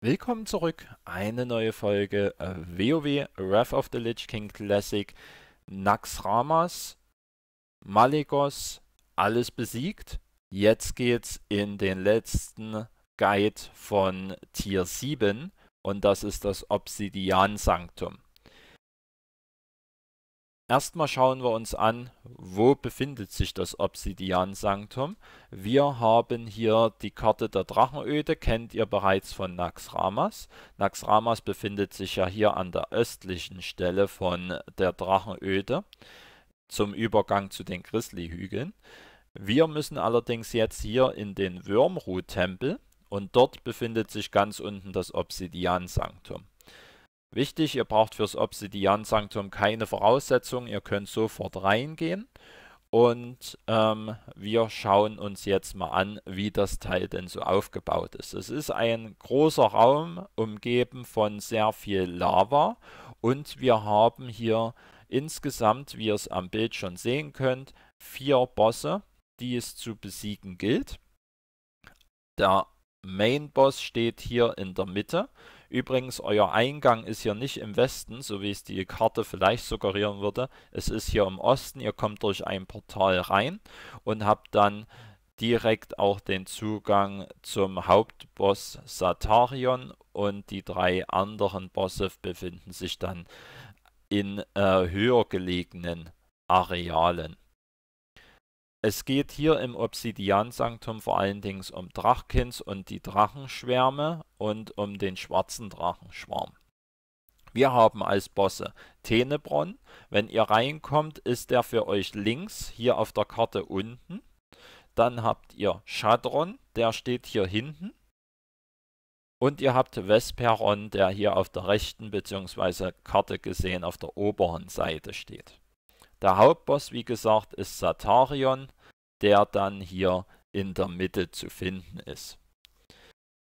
Willkommen zurück, eine neue Folge äh, WoW Wrath of the Lich King Classic Naxramas, Maligos, alles besiegt. Jetzt geht's in den letzten Guide von Tier 7 und das ist das Obsidian Sanctum. Erstmal schauen wir uns an, wo befindet sich das Obsidian-Sanktum. Wir haben hier die Karte der Drachenöde, kennt ihr bereits von Naxramas. Naxramas befindet sich ja hier an der östlichen Stelle von der Drachenöde zum Übergang zu den Grizzly-Hügeln. Wir müssen allerdings jetzt hier in den Würmruh-Tempel und dort befindet sich ganz unten das Obsidian-Sanktum. Wichtig, ihr braucht fürs Obsidian Sanctum keine Voraussetzungen, ihr könnt sofort reingehen. Und ähm, wir schauen uns jetzt mal an, wie das Teil denn so aufgebaut ist. Es ist ein großer Raum, umgeben von sehr viel Lava. Und wir haben hier insgesamt, wie ihr es am Bild schon sehen könnt, vier Bosse, die es zu besiegen gilt. Der Main Boss steht hier in der Mitte. Übrigens, euer Eingang ist hier nicht im Westen, so wie es die Karte vielleicht suggerieren würde. Es ist hier im Osten, ihr kommt durch ein Portal rein und habt dann direkt auch den Zugang zum Hauptboss Satarion und die drei anderen Bosse befinden sich dann in äh, höher gelegenen Arealen. Es geht hier im Obsidian-Sanktum vor allen Dingen um Drachkins und die Drachenschwärme und um den schwarzen Drachenschwarm. Wir haben als Bosse Tenebron. Wenn ihr reinkommt, ist der für euch links hier auf der Karte unten. Dann habt ihr Shadron, der steht hier hinten. Und ihr habt Vesperon, der hier auf der rechten bzw. Karte gesehen auf der oberen Seite steht. Der Hauptboss, wie gesagt, ist Satarion, der dann hier in der Mitte zu finden ist.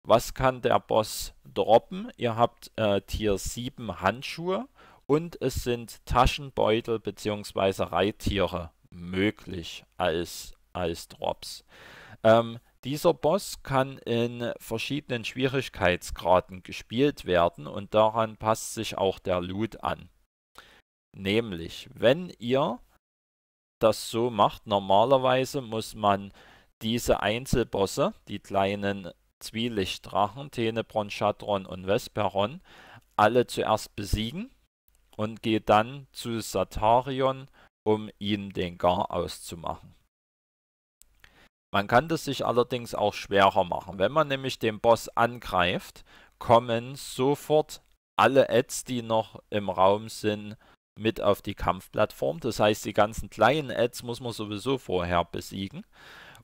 Was kann der Boss droppen? Ihr habt äh, Tier 7 Handschuhe und es sind Taschenbeutel bzw. Reittiere möglich als, als Drops. Ähm, dieser Boss kann in verschiedenen Schwierigkeitsgraden gespielt werden und daran passt sich auch der Loot an. Nämlich, wenn ihr das so macht, normalerweise muss man diese Einzelbosse, die kleinen Zwielichtdrachen, Tenebron, Shadron und Vesperon, alle zuerst besiegen und geht dann zu Satarion, um ihm den Gar auszumachen. Man kann das sich allerdings auch schwerer machen. Wenn man nämlich den Boss angreift, kommen sofort alle Ads, die noch im Raum sind, mit auf die Kampfplattform. Das heißt, die ganzen kleinen Ads muss man sowieso vorher besiegen.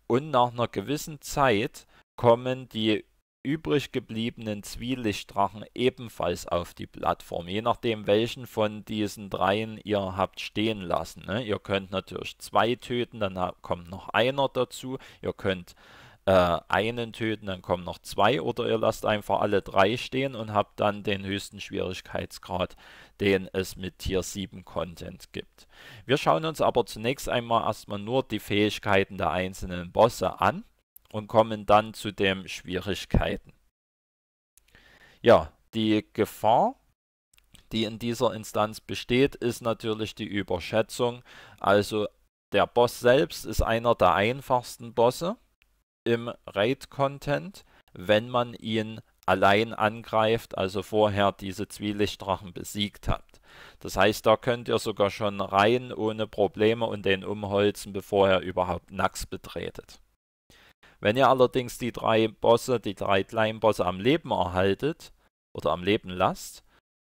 Und nach einer gewissen Zeit kommen die übrig gebliebenen Zwielichtdrachen ebenfalls auf die Plattform, je nachdem welchen von diesen dreien ihr habt stehen lassen. Ne? Ihr könnt natürlich zwei töten, dann kommt noch einer dazu. Ihr könnt äh, einen töten, dann kommen noch zwei oder ihr lasst einfach alle drei stehen und habt dann den höchsten Schwierigkeitsgrad, den es mit Tier 7 Content gibt. Wir schauen uns aber zunächst einmal erstmal nur die Fähigkeiten der einzelnen Bosse an und kommen dann zu den Schwierigkeiten. Ja, die Gefahr die in dieser Instanz besteht, ist natürlich die Überschätzung. Also der Boss selbst ist einer der einfachsten Bosse im Raid-Content, wenn man ihn allein angreift, also vorher diese Zwielichtdrachen besiegt hat. Das heißt, da könnt ihr sogar schon rein ohne Probleme und den umholzen, bevor ihr überhaupt Nax betretet. Wenn ihr allerdings die drei Bosse, die drei kleinen Bosse am Leben erhaltet oder am Leben lasst,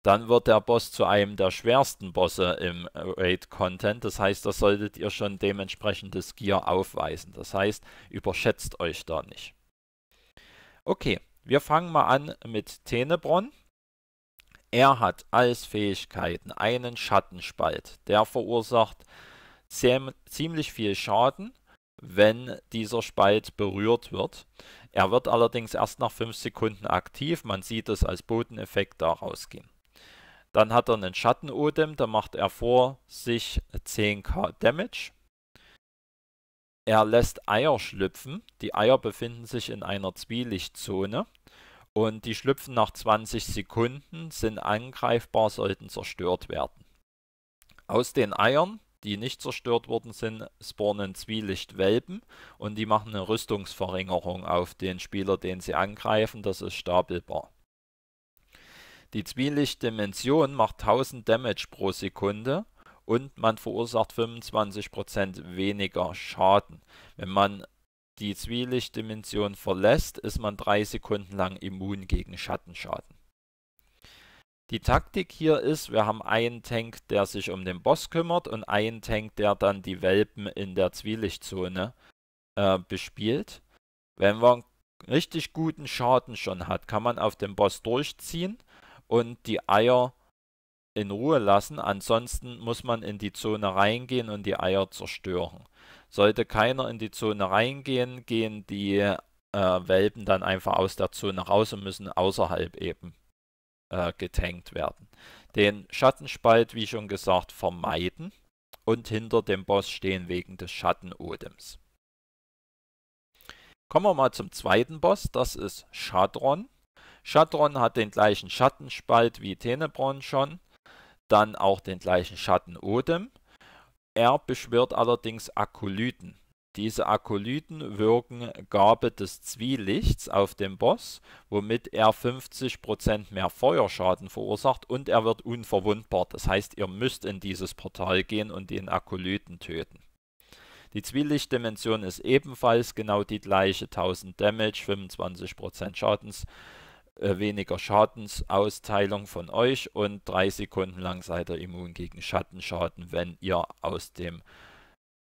dann wird der Boss zu einem der schwersten Bosse im Raid-Content. Das heißt, da solltet ihr schon dementsprechendes Gear aufweisen. Das heißt, überschätzt euch da nicht. Okay, wir fangen mal an mit Tenebron. Er hat als Fähigkeiten einen Schattenspalt. Der verursacht ziemlich viel Schaden, wenn dieser Spalt berührt wird. Er wird allerdings erst nach 5 Sekunden aktiv. Man sieht es als Bodeneffekt daraus gehen. Dann hat er einen Schatten-Odem, da macht er vor sich 10k Damage. Er lässt Eier schlüpfen. Die Eier befinden sich in einer Zwielichtzone. Und die schlüpfen nach 20 Sekunden, sind angreifbar, sollten zerstört werden. Aus den Eiern, die nicht zerstört worden sind, spawnen Zwielichtwelpen und die machen eine Rüstungsverringerung auf den Spieler, den sie angreifen. Das ist stapelbar. Die Zwielichtdimension macht 1000 Damage pro Sekunde und man verursacht 25% weniger Schaden. Wenn man die Zwielichtdimension verlässt, ist man 3 Sekunden lang immun gegen Schattenschaden. Die Taktik hier ist, wir haben einen Tank, der sich um den Boss kümmert und einen Tank, der dann die Welpen in der Zwielichtzone äh, bespielt. Wenn man richtig guten Schaden schon hat, kann man auf den Boss durchziehen und die Eier in Ruhe lassen, ansonsten muss man in die Zone reingehen und die Eier zerstören. Sollte keiner in die Zone reingehen, gehen die äh, Welpen dann einfach aus der Zone raus und müssen außerhalb eben äh, getankt werden. Den Schattenspalt, wie schon gesagt, vermeiden und hinter dem Boss stehen wegen des Schattenodems. Kommen wir mal zum zweiten Boss, das ist Shadron. Shadron hat den gleichen Schattenspalt wie Tenebron schon, dann auch den gleichen Schatten Odem. Er beschwört allerdings Akolyten. Diese Akolyten wirken Gabe des Zwielichts auf den Boss, womit er 50% mehr Feuerschaden verursacht und er wird unverwundbar. Das heißt, ihr müsst in dieses Portal gehen und den Akolyten töten. Die Zwielichtdimension ist ebenfalls genau die gleiche, 1000 Damage, 25% Schadens äh, weniger Schadensausteilung von euch und 3 Sekunden lang seid ihr immun gegen Schattenschaden, wenn ihr aus, dem,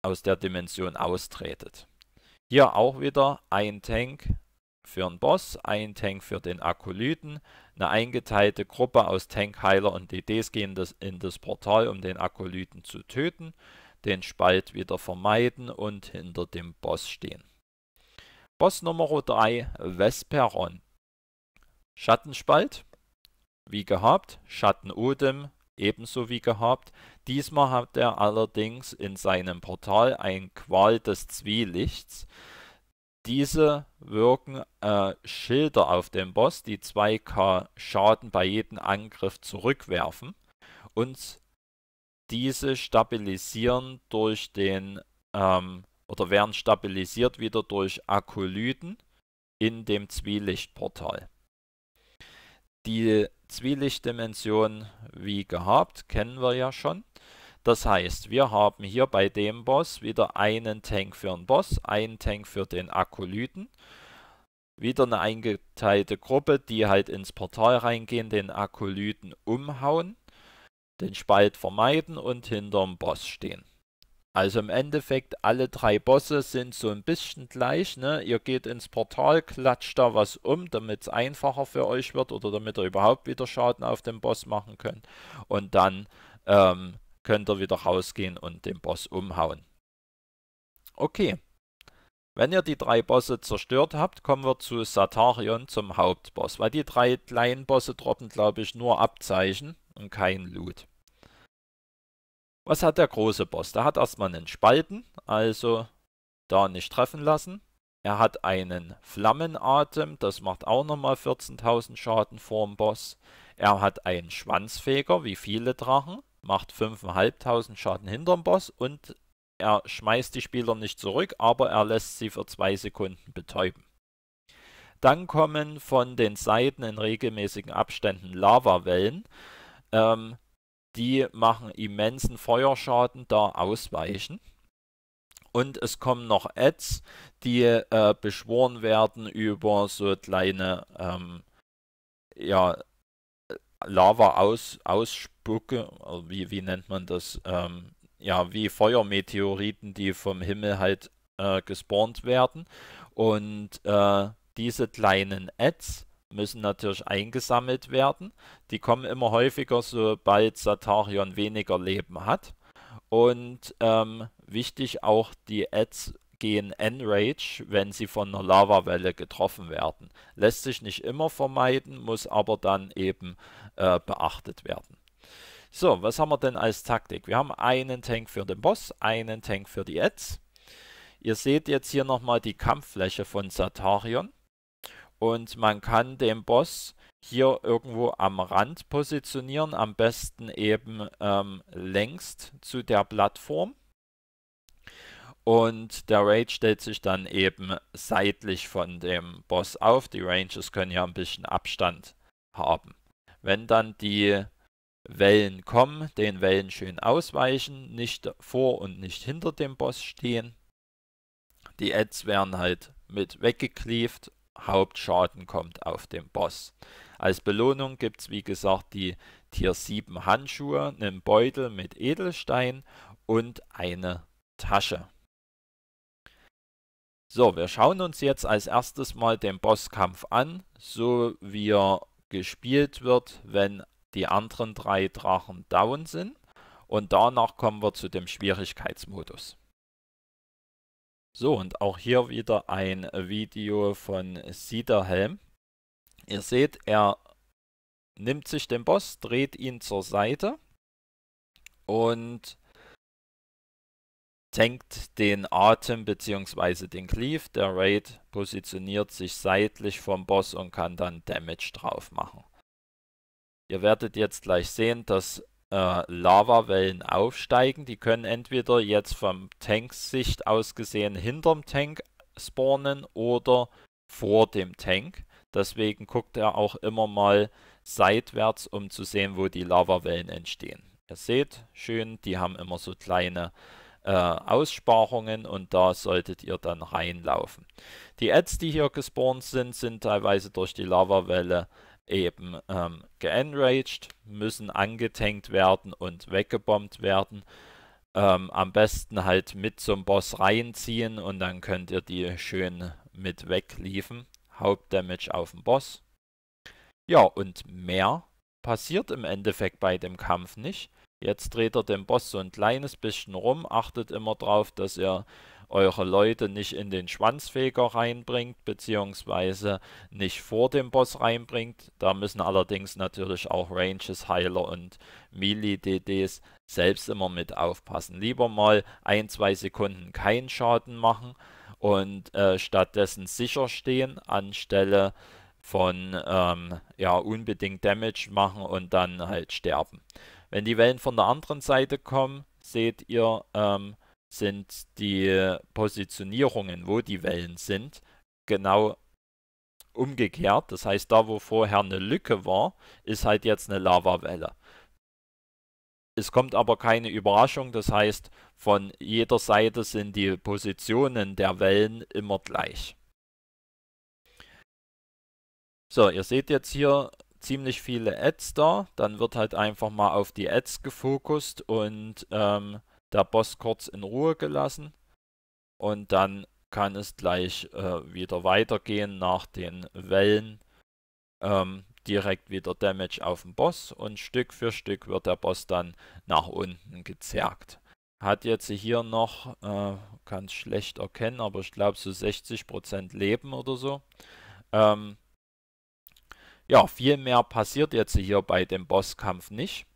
aus der Dimension austretet. Hier auch wieder ein Tank für den Boss, ein Tank für den Akolyten, eine eingeteilte Gruppe aus Tankheiler und DDs gehen das in das Portal, um den Akolyten zu töten, den Spalt wieder vermeiden und hinter dem Boss stehen. Boss Nummer 3, Vesperon. Schattenspalt, wie gehabt, Schattenodem, ebenso wie gehabt. Diesmal hat er allerdings in seinem Portal ein Qual des Zwielichts. Diese wirken äh, Schilder auf den Boss, die 2k Schaden bei jedem Angriff zurückwerfen und diese stabilisieren durch den ähm, oder werden stabilisiert wieder durch Akolyten in dem Zwielichtportal. Die Zwielichtdimension wie gehabt kennen wir ja schon. Das heißt, wir haben hier bei dem Boss wieder einen Tank für den Boss, einen Tank für den Akolyten. Wieder eine eingeteilte Gruppe, die halt ins Portal reingehen, den Akolyten umhauen, den Spalt vermeiden und hinterm Boss stehen. Also im Endeffekt, alle drei Bosse sind so ein bisschen gleich. Ne? Ihr geht ins Portal, klatscht da was um, damit es einfacher für euch wird oder damit ihr überhaupt wieder Schaden auf den Boss machen könnt. Und dann ähm, könnt ihr wieder rausgehen und den Boss umhauen. Okay. Wenn ihr die drei Bosse zerstört habt, kommen wir zu Satarion zum Hauptboss, weil die drei kleinen Bosse droppen, glaube ich, nur Abzeichen und kein Loot. Was hat der große Boss? Der hat erstmal einen Spalten, also da nicht treffen lassen. Er hat einen Flammenatem, das macht auch nochmal 14.000 Schaden vorm Boss. Er hat einen Schwanzfeger, wie viele Drachen, macht 5.500 Schaden hinterm Boss und er schmeißt die Spieler nicht zurück, aber er lässt sie für zwei Sekunden betäuben. Dann kommen von den Seiten in regelmäßigen Abständen Lavawellen. Ähm, die machen immensen Feuerschaden, da ausweichen. Und es kommen noch Ads, die äh, beschworen werden über so kleine ähm, ja, äh, Lava aus, also wie, wie nennt man das? Ähm, ja, wie Feuermeteoriten, die vom Himmel halt äh, gespawnt werden. Und äh, diese kleinen Ads müssen natürlich eingesammelt werden. Die kommen immer häufiger, sobald Satarion weniger Leben hat. Und ähm, wichtig auch, die Ads gehen Enrage, wenn sie von einer Lavawelle getroffen werden. Lässt sich nicht immer vermeiden, muss aber dann eben äh, beachtet werden. So, was haben wir denn als Taktik? Wir haben einen Tank für den Boss, einen Tank für die Ads. Ihr seht jetzt hier nochmal die Kampffläche von Satarion und man kann den Boss hier irgendwo am Rand positionieren, am besten eben ähm, längst zu der Plattform. Und der Raid stellt sich dann eben seitlich von dem Boss auf. Die Ranges können ja ein bisschen Abstand haben. Wenn dann die Wellen kommen, den Wellen schön ausweichen, nicht vor und nicht hinter dem Boss stehen. Die Ads werden halt mit weggekleeft Hauptschaden kommt auf den Boss. Als Belohnung gibt es wie gesagt die Tier 7 Handschuhe, einen Beutel mit Edelstein und eine Tasche. So, wir schauen uns jetzt als erstes mal den Bosskampf an, so wie er gespielt wird, wenn die anderen drei Drachen down sind. Und danach kommen wir zu dem Schwierigkeitsmodus. So, und auch hier wieder ein Video von Siederhelm. Ihr seht, er nimmt sich den Boss, dreht ihn zur Seite und tankt den Atem bzw. den Cleave. Der Raid positioniert sich seitlich vom Boss und kann dann Damage drauf machen. Ihr werdet jetzt gleich sehen, dass äh, Lavawellen aufsteigen. Die können entweder jetzt vom Tanksicht aus gesehen hinterm Tank spawnen oder vor dem Tank. Deswegen guckt er auch immer mal seitwärts, um zu sehen, wo die Lavawellen entstehen. Ihr seht, schön, die haben immer so kleine äh, Aussparungen und da solltet ihr dann reinlaufen. Die Ads, die hier gespawnt sind, sind teilweise durch die Lavawelle eben ähm, geenraged, müssen angetankt werden und weggebombt werden. Ähm, am besten halt mit zum Boss reinziehen und dann könnt ihr die schön mit wegliefen. Hauptdamage auf den Boss. Ja, und mehr passiert im Endeffekt bei dem Kampf nicht. Jetzt dreht er den Boss so ein kleines bisschen rum, achtet immer drauf, dass er eure Leute nicht in den Schwanzfeger reinbringt, beziehungsweise nicht vor dem Boss reinbringt. Da müssen allerdings natürlich auch Ranges, Heiler und Melee-DDs selbst immer mit aufpassen. Lieber mal ein, zwei Sekunden keinen Schaden machen und äh, stattdessen sicher stehen, anstelle von ähm, ja, unbedingt Damage machen und dann halt sterben. Wenn die Wellen von der anderen Seite kommen, seht ihr, ähm, sind die Positionierungen, wo die Wellen sind, genau umgekehrt. Das heißt, da wo vorher eine Lücke war, ist halt jetzt eine Lavawelle. Es kommt aber keine Überraschung, das heißt, von jeder Seite sind die Positionen der Wellen immer gleich. So, ihr seht jetzt hier ziemlich viele Ads da, dann wird halt einfach mal auf die Ads gefokust und ähm, der Boss kurz in Ruhe gelassen und dann kann es gleich äh, wieder weitergehen nach den Wellen. Ähm, direkt wieder Damage auf den Boss und Stück für Stück wird der Boss dann nach unten gezerrt. Hat jetzt hier noch, äh, kann es schlecht erkennen, aber ich glaube so 60% Leben oder so. Ähm, ja, viel mehr passiert jetzt hier bei dem Bosskampf nicht.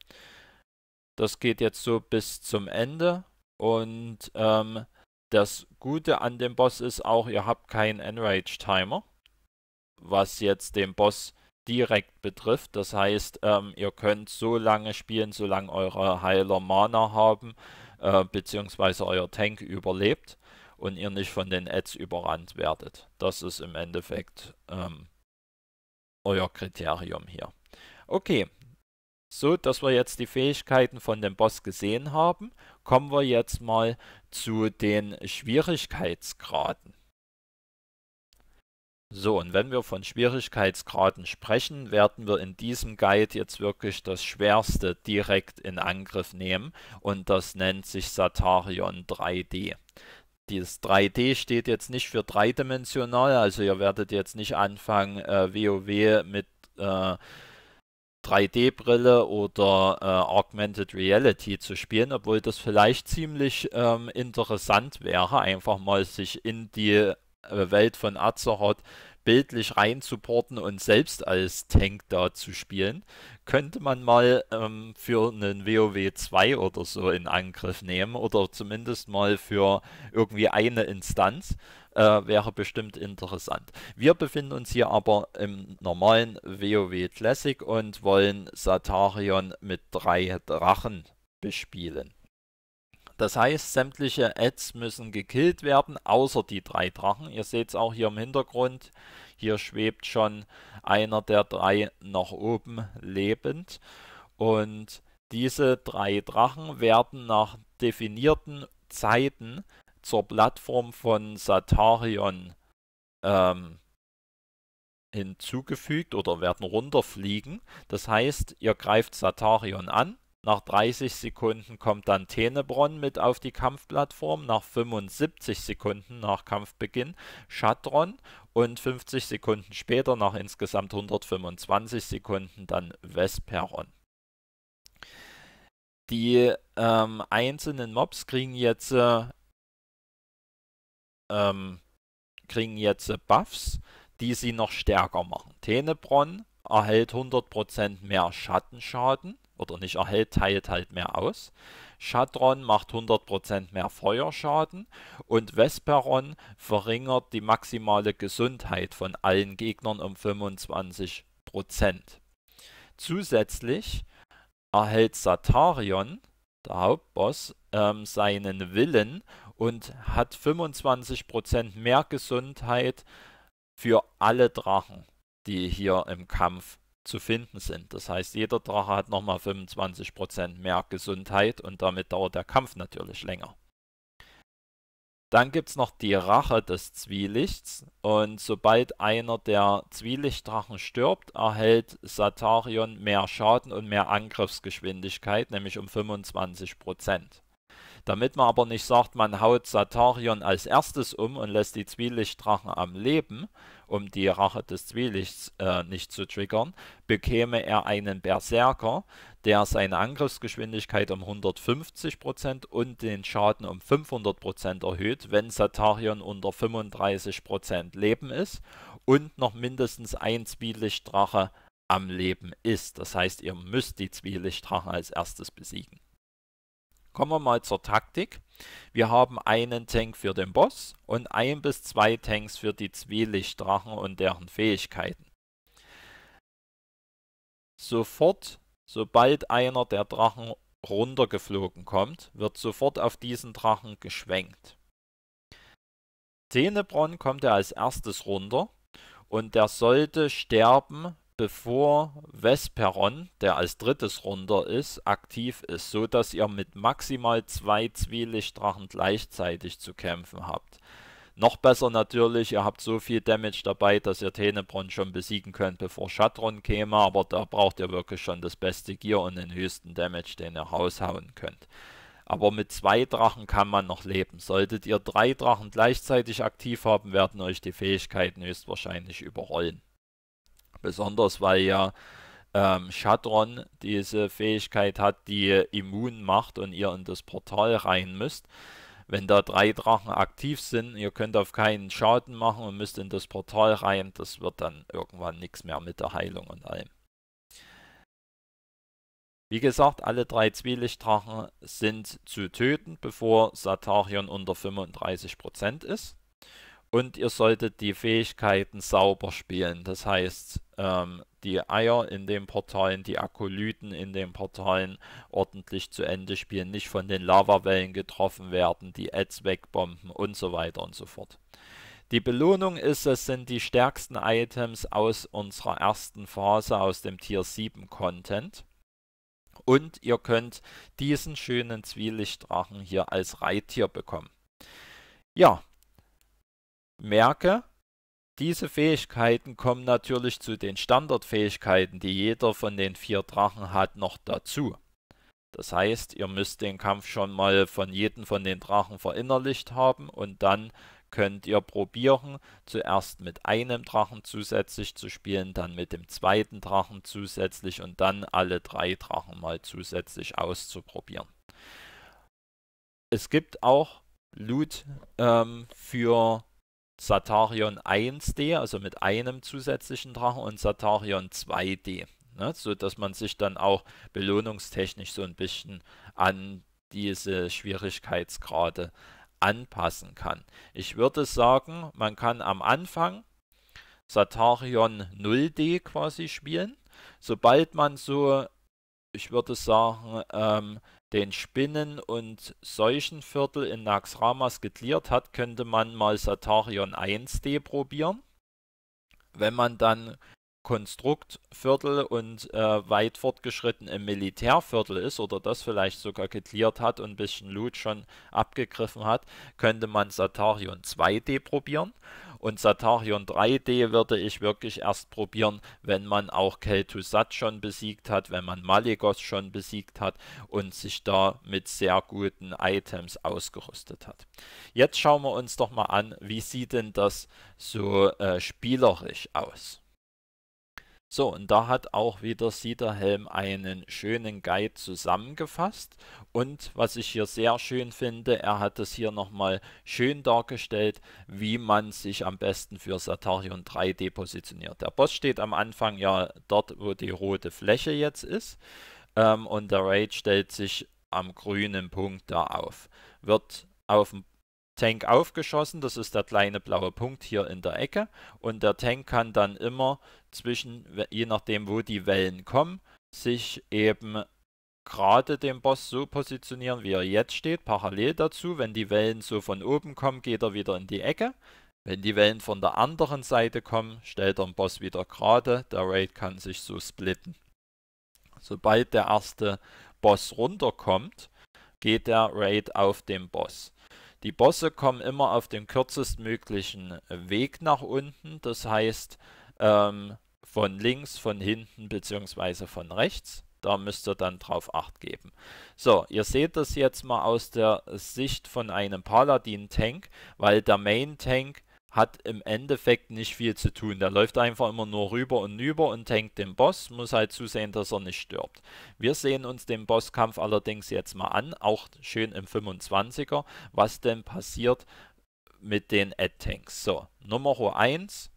Das geht jetzt so bis zum Ende. Und ähm, das Gute an dem Boss ist auch, ihr habt keinen Enrage-Timer, was jetzt den Boss direkt betrifft. Das heißt, ähm, ihr könnt so lange spielen, solange eure Heiler Mana haben, äh, beziehungsweise euer Tank überlebt und ihr nicht von den Ads überrannt werdet. Das ist im Endeffekt ähm, euer Kriterium hier. Okay, so, dass wir jetzt die Fähigkeiten von dem Boss gesehen haben, kommen wir jetzt mal zu den Schwierigkeitsgraden. So, und wenn wir von Schwierigkeitsgraden sprechen, werden wir in diesem Guide jetzt wirklich das Schwerste direkt in Angriff nehmen und das nennt sich Satarion 3D dieses 3D steht jetzt nicht für dreidimensional, also ihr werdet jetzt nicht anfangen, äh, WoW mit äh, 3D-Brille oder äh, Augmented Reality zu spielen, obwohl das vielleicht ziemlich ähm, interessant wäre, einfach mal sich in die äh, Welt von Azeroth bildlich reinzuporten und selbst als Tank da zu spielen, könnte man mal ähm, für einen WoW 2 oder so in Angriff nehmen oder zumindest mal für irgendwie eine Instanz äh, wäre bestimmt interessant. Wir befinden uns hier aber im normalen WoW Classic und wollen Satarion mit drei Drachen bespielen. Das heißt, sämtliche Ads müssen gekillt werden, außer die drei Drachen. Ihr seht es auch hier im Hintergrund. Hier schwebt schon einer der drei nach oben lebend. Und diese drei Drachen werden nach definierten Zeiten zur Plattform von Satarion ähm, hinzugefügt oder werden runterfliegen. Das heißt, ihr greift Satarion an. Nach 30 Sekunden kommt dann Tenebron mit auf die Kampfplattform, nach 75 Sekunden nach Kampfbeginn Shadron und 50 Sekunden später, nach insgesamt 125 Sekunden, dann Vesperon. Die ähm, einzelnen Mobs kriegen jetzt äh, ähm, kriegen jetzt Buffs, die sie noch stärker machen. Tenebron erhält 100% mehr Schattenschaden oder nicht erhält, teilt halt mehr aus. Shadron macht 100% mehr Feuerschaden und Vesperon verringert die maximale Gesundheit von allen Gegnern um 25%. Zusätzlich erhält Satarion, der Hauptboss, ähm, seinen Willen und hat 25% mehr Gesundheit für alle Drachen, die hier im Kampf zu finden sind. Das heißt, jeder Drache hat nochmal 25% mehr Gesundheit und damit dauert der Kampf natürlich länger. Dann gibt es noch die Rache des Zwielichts und sobald einer der Zwielichtdrachen stirbt, erhält Satarion mehr Schaden und mehr Angriffsgeschwindigkeit, nämlich um 25%. Damit man aber nicht sagt, man haut Satarion als erstes um und lässt die Zwielichtdrachen am Leben, um die Rache des Zwielichts äh, nicht zu triggern, bekäme er einen Berserker, der seine Angriffsgeschwindigkeit um 150% und den Schaden um 500% erhöht, wenn Satarion unter 35% Leben ist und noch mindestens ein Zwielichtdrache am Leben ist. Das heißt, ihr müsst die Zwielichtdrachen als erstes besiegen. Kommen wir mal zur Taktik. Wir haben einen Tank für den Boss und ein bis zwei Tanks für die Zwielichtdrachen und deren Fähigkeiten. Sofort, sobald einer der Drachen runtergeflogen kommt, wird sofort auf diesen Drachen geschwenkt. Tenebron kommt er als erstes runter und der sollte sterben, bevor Vesperon, der als drittes runter ist, aktiv ist, so dass ihr mit maximal zwei Zwielichtdrachen gleichzeitig zu kämpfen habt. Noch besser natürlich, ihr habt so viel Damage dabei, dass ihr Tenebron schon besiegen könnt, bevor Shadron käme, aber da braucht ihr wirklich schon das beste Gear und den höchsten Damage, den ihr raushauen könnt. Aber mit zwei Drachen kann man noch leben. Solltet ihr drei Drachen gleichzeitig aktiv haben, werden euch die Fähigkeiten höchstwahrscheinlich überrollen besonders weil ja ähm, Shadron diese Fähigkeit hat, die immun macht und ihr in das Portal rein müsst. Wenn da drei Drachen aktiv sind, ihr könnt auf keinen Schaden machen und müsst in das Portal rein, das wird dann irgendwann nichts mehr mit der Heilung und allem. Wie gesagt, alle drei Zwielichtdrachen sind zu töten, bevor Satarion unter 35% ist. Und ihr solltet die Fähigkeiten sauber spielen. Das heißt, ähm, die Eier in den Portalen, die Akolyten in den Portalen ordentlich zu Ende spielen, nicht von den Lavawellen getroffen werden, die Ads wegbomben und so weiter und so fort. Die Belohnung ist, es sind die stärksten Items aus unserer ersten Phase aus dem Tier 7 Content. Und ihr könnt diesen schönen Zwielichtdrachen hier als Reittier bekommen. Ja, merke, diese Fähigkeiten kommen natürlich zu den Standardfähigkeiten, die jeder von den vier Drachen hat, noch dazu. Das heißt, ihr müsst den Kampf schon mal von jedem von den Drachen verinnerlicht haben und dann könnt ihr probieren, zuerst mit einem Drachen zusätzlich zu spielen, dann mit dem zweiten Drachen zusätzlich und dann alle drei Drachen mal zusätzlich auszuprobieren. Es gibt auch Loot ähm, für Satarion 1D, also mit einem zusätzlichen Drachen, und Satarion 2D. Ne, so man sich dann auch belohnungstechnisch so ein bisschen an diese Schwierigkeitsgrade anpassen kann. Ich würde sagen, man kann am Anfang Satarion 0D quasi spielen. Sobald man so, ich würde sagen, ähm, den Spinnen- und Seuchenviertel in Naxramas Ramas hat, könnte man mal Satarion 1D probieren. Wenn man dann Konstruktviertel und äh, weit fortgeschritten im Militärviertel ist oder das vielleicht sogar geklärt hat und ein bisschen Loot schon abgegriffen hat, könnte man Satarion 2D probieren. Und Satarion 3D würde ich wirklich erst probieren, wenn man auch Kel'Thuzad schon besiegt hat, wenn man Maligos schon besiegt hat und sich da mit sehr guten Items ausgerüstet hat. Jetzt schauen wir uns doch mal an, wie sieht denn das so äh, spielerisch aus? So, und da hat auch wieder Siederhelm einen schönen Guide zusammengefasst. Und was ich hier sehr schön finde, er hat es hier nochmal schön dargestellt, wie man sich am besten für Satarion 3D positioniert. Der Boss steht am Anfang ja dort, wo die rote Fläche jetzt ist. Ähm, und der Raid stellt sich am grünen Punkt da auf. Wird auf dem Tank aufgeschossen. Das ist der kleine blaue Punkt hier in der Ecke. Und der Tank kann dann immer zwischen, je nachdem wo die Wellen kommen, sich eben gerade den Boss so positionieren, wie er jetzt steht, parallel dazu. Wenn die Wellen so von oben kommen, geht er wieder in die Ecke. Wenn die Wellen von der anderen Seite kommen, stellt er den Boss wieder gerade. Der Raid kann sich so splitten. Sobald der erste Boss runterkommt, geht der Raid auf den Boss. Die Bosse kommen immer auf den kürzestmöglichen Weg nach unten, das heißt ähm, von links, von hinten bzw. von rechts. Da müsst ihr dann drauf Acht geben. So, ihr seht das jetzt mal aus der Sicht von einem Paladin-Tank, weil der Main-Tank hat im Endeffekt nicht viel zu tun. Der läuft einfach immer nur rüber und über und hängt den Boss, muss halt zusehen, dass er nicht stirbt. Wir sehen uns den Bosskampf allerdings jetzt mal an, auch schön im 25er, was denn passiert mit den Ad-Tanks. So, Nummer 1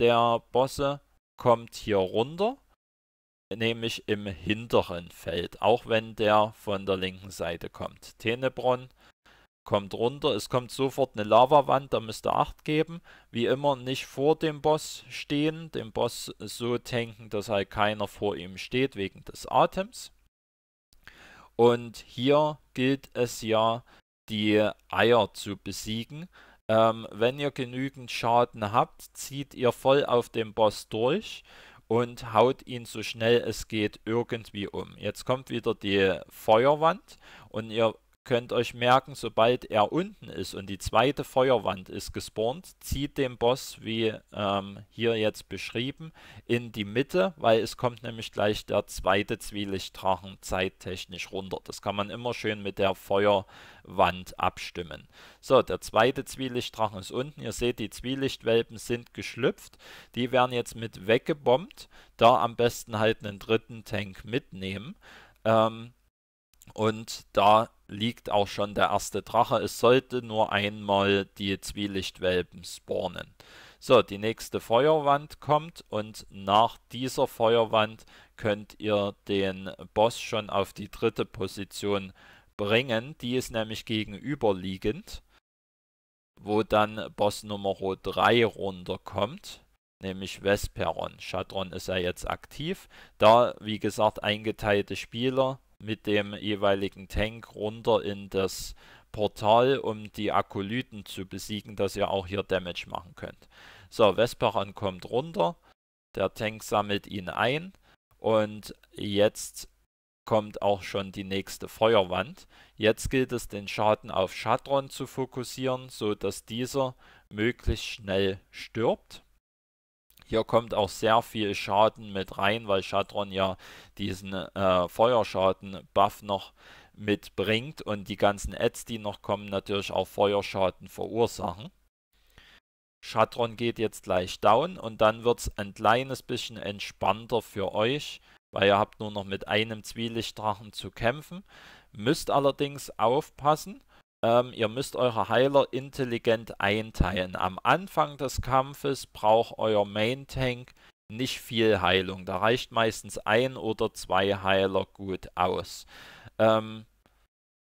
der Bosse kommt hier runter, nämlich im hinteren Feld, auch wenn der von der linken Seite kommt. Tenebron kommt runter, es kommt sofort eine Lavawand, da müsst ihr Acht geben. Wie immer nicht vor dem Boss stehen, den Boss so tanken, dass halt keiner vor ihm steht wegen des Atems. Und hier gilt es ja, die Eier zu besiegen. Ähm, wenn ihr genügend Schaden habt, zieht ihr voll auf den Boss durch und haut ihn so schnell es geht irgendwie um. Jetzt kommt wieder die Feuerwand und ihr könnt euch merken, sobald er unten ist und die zweite Feuerwand ist gespawnt, zieht den Boss, wie ähm, hier jetzt beschrieben, in die Mitte, weil es kommt nämlich gleich der zweite Zwielichtdrachen zeittechnisch runter. Das kann man immer schön mit der Feuerwand abstimmen. So, der zweite Zwielichtdrachen ist unten. Ihr seht, die Zwielichtwelpen sind geschlüpft. Die werden jetzt mit weggebombt. Da am besten halt einen dritten Tank mitnehmen. Ähm, und da liegt auch schon der erste Drache. Es sollte nur einmal die Zwielichtwelpen spawnen. So, die nächste Feuerwand kommt und nach dieser Feuerwand könnt ihr den Boss schon auf die dritte Position bringen. Die ist nämlich gegenüberliegend, wo dann Boss Nummer 3 runterkommt nämlich Vesperon. Shadron ist ja jetzt aktiv. Da, wie gesagt, eingeteilte Spieler mit dem jeweiligen Tank runter in das Portal, um die Akolyten zu besiegen, dass ihr auch hier Damage machen könnt. So, Vesperan kommt runter, der Tank sammelt ihn ein und jetzt kommt auch schon die nächste Feuerwand. Jetzt gilt es, den Schaden auf Shadron zu fokussieren, sodass dieser möglichst schnell stirbt. Hier kommt auch sehr viel Schaden mit rein, weil Shadron ja diesen äh, Feuerschaden-Buff noch mitbringt und die ganzen Ads, die noch kommen, natürlich auch Feuerschaden verursachen. Shadron geht jetzt gleich down und dann wird es ein kleines bisschen entspannter für euch, weil ihr habt nur noch mit einem Zwielichtdrachen zu kämpfen. Müsst allerdings aufpassen, ähm, ihr müsst eure Heiler intelligent einteilen. Am Anfang des Kampfes braucht euer Main Tank nicht viel Heilung. Da reicht meistens ein oder zwei Heiler gut aus. Ähm,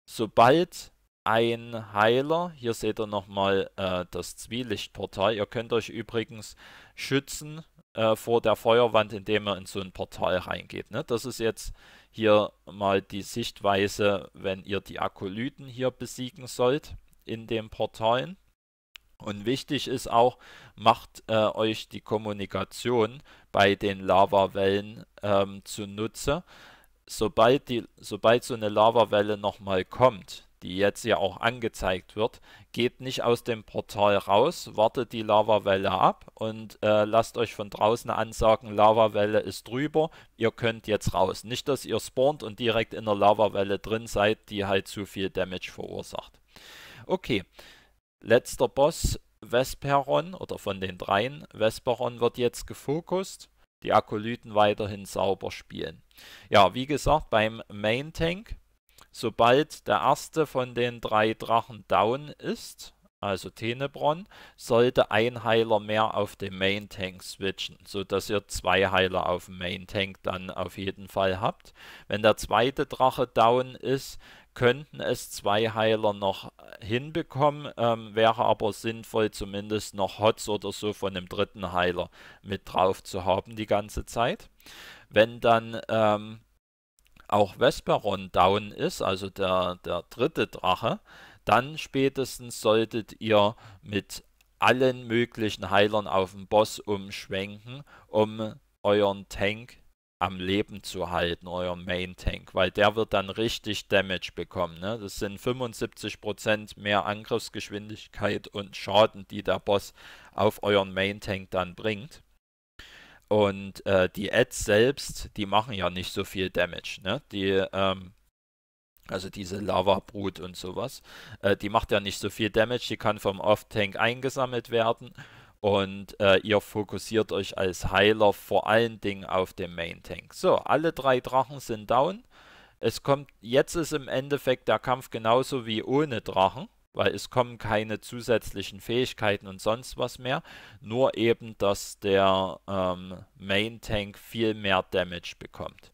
sobald ein Heiler. Hier seht ihr nochmal äh, das Zwielichtportal. Ihr könnt euch übrigens schützen äh, vor der Feuerwand, indem ihr in so ein Portal reingeht. Ne? Das ist jetzt hier mal die Sichtweise, wenn ihr die Akolyten hier besiegen sollt in den Portalen. Und wichtig ist auch, macht äh, euch die Kommunikation bei den Lavawellen ähm, zunutze. Sobald, die, sobald so eine Lavawelle nochmal kommt, die jetzt ja auch angezeigt wird, geht nicht aus dem Portal raus, wartet die Lavawelle ab und äh, lasst euch von draußen ansagen, Lavawelle ist drüber, ihr könnt jetzt raus. Nicht, dass ihr spawnt und direkt in der Lavawelle drin seid, die halt zu viel Damage verursacht. Okay, letzter Boss, Vesperon oder von den dreien, Vesperon wird jetzt gefokust die Akolyten weiterhin sauber spielen. Ja, wie gesagt, beim Main Tank Sobald der erste von den drei Drachen down ist, also Tenebron, sollte ein Heiler mehr auf den Main Tank switchen, sodass ihr zwei Heiler auf dem Main Tank dann auf jeden Fall habt. Wenn der zweite Drache down ist, könnten es zwei Heiler noch hinbekommen, ähm, wäre aber sinnvoll, zumindest noch Hots oder so von dem dritten Heiler mit drauf zu haben die ganze Zeit. Wenn dann ähm, auch Vesperon down ist, also der, der dritte Drache, dann spätestens solltet ihr mit allen möglichen Heilern auf den Boss umschwenken, um euren Tank am Leben zu halten, euren Main Tank, weil der wird dann richtig Damage bekommen. Ne? Das sind 75% mehr Angriffsgeschwindigkeit und Schaden, die der Boss auf euren Main Tank dann bringt. Und äh, die Ads selbst, die machen ja nicht so viel Damage. Ne? Die, ähm, also diese Lava-Brut und sowas, äh, die macht ja nicht so viel Damage. Die kann vom Off-Tank eingesammelt werden. Und äh, ihr fokussiert euch als Heiler vor allen Dingen auf den Main-Tank. So, alle drei Drachen sind down. Es kommt, jetzt ist im Endeffekt der Kampf genauso wie ohne Drachen weil es kommen keine zusätzlichen Fähigkeiten und sonst was mehr, nur eben, dass der ähm, Main Tank viel mehr Damage bekommt.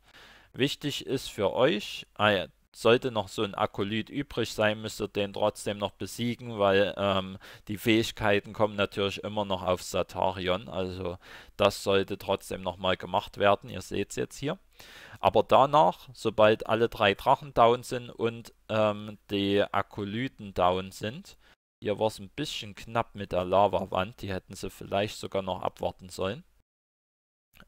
Wichtig ist für euch, äh, sollte noch so ein Akolyt übrig sein, müsst ihr den trotzdem noch besiegen, weil ähm, die Fähigkeiten kommen natürlich immer noch auf Satarion. Also das sollte trotzdem nochmal gemacht werden. Ihr seht es jetzt hier. Aber danach, sobald alle drei Drachen down sind und ähm, die Akolyten down sind. Hier war es ein bisschen knapp mit der Lavawand, die hätten sie vielleicht sogar noch abwarten sollen.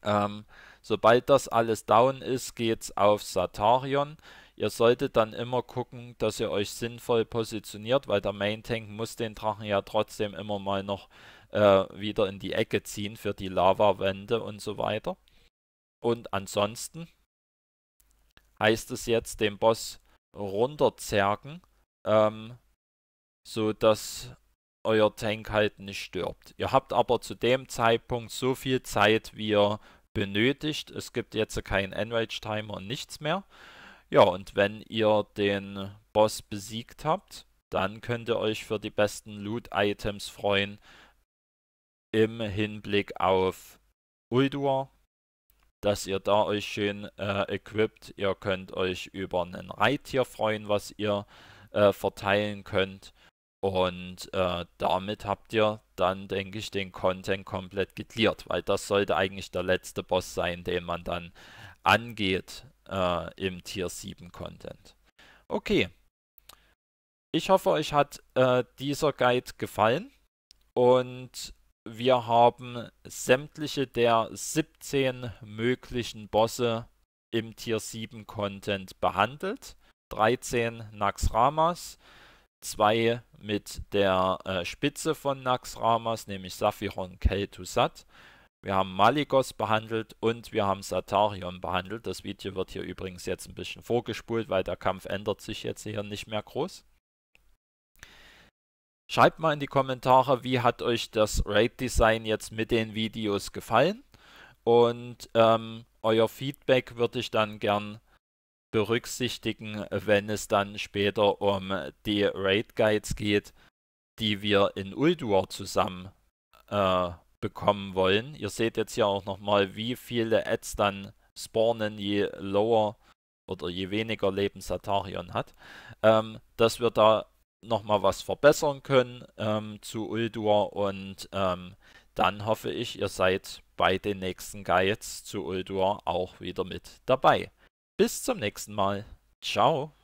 Ähm, sobald das alles down ist, geht's auf Satarion. Ihr solltet dann immer gucken, dass ihr euch sinnvoll positioniert, weil der Main Tank muss den Drachen ja trotzdem immer mal noch äh, wieder in die Ecke ziehen für die Lavawände und so weiter. Und ansonsten heißt es jetzt, den Boss runterzerken, ähm, so dass euer Tank halt nicht stirbt. Ihr habt aber zu dem Zeitpunkt so viel Zeit, wie ihr benötigt. Es gibt jetzt keinen Enrage-Timer und nichts mehr. Ja, und wenn ihr den Boss besiegt habt, dann könnt ihr euch für die besten Loot-Items freuen im Hinblick auf Uldur, dass ihr da euch schön äh, equipt. Ihr könnt euch über ein Reittier freuen, was ihr äh, verteilen könnt. Und äh, damit habt ihr dann, denke ich, den Content komplett geklärt, weil das sollte eigentlich der letzte Boss sein, den man dann angeht äh, im Tier 7 Content. Okay. Ich hoffe, euch hat äh, dieser Guide gefallen und wir haben sämtliche der 17 möglichen Bosse im Tier 7 Content behandelt. 13 Naxramas, 2 mit der äh, Spitze von Naxramas, nämlich Saphiron Keltusat. Wir haben Maligos behandelt und wir haben Satarion behandelt. Das Video wird hier übrigens jetzt ein bisschen vorgespult, weil der Kampf ändert sich jetzt hier nicht mehr groß. Schreibt mal in die Kommentare, wie hat euch das Raid-Design jetzt mit den Videos gefallen. Und ähm, euer Feedback würde ich dann gern berücksichtigen, wenn es dann später um die Raid-Guides geht, die wir in Ulduar zusammen äh, bekommen wollen. Ihr seht jetzt hier auch nochmal, wie viele Ads dann spawnen, je lower oder je weniger Leben Satarion hat. Ähm, dass wir da nochmal was verbessern können ähm, zu Uldur und ähm, dann hoffe ich, ihr seid bei den nächsten Guides zu Uldur auch wieder mit dabei. Bis zum nächsten Mal. Ciao.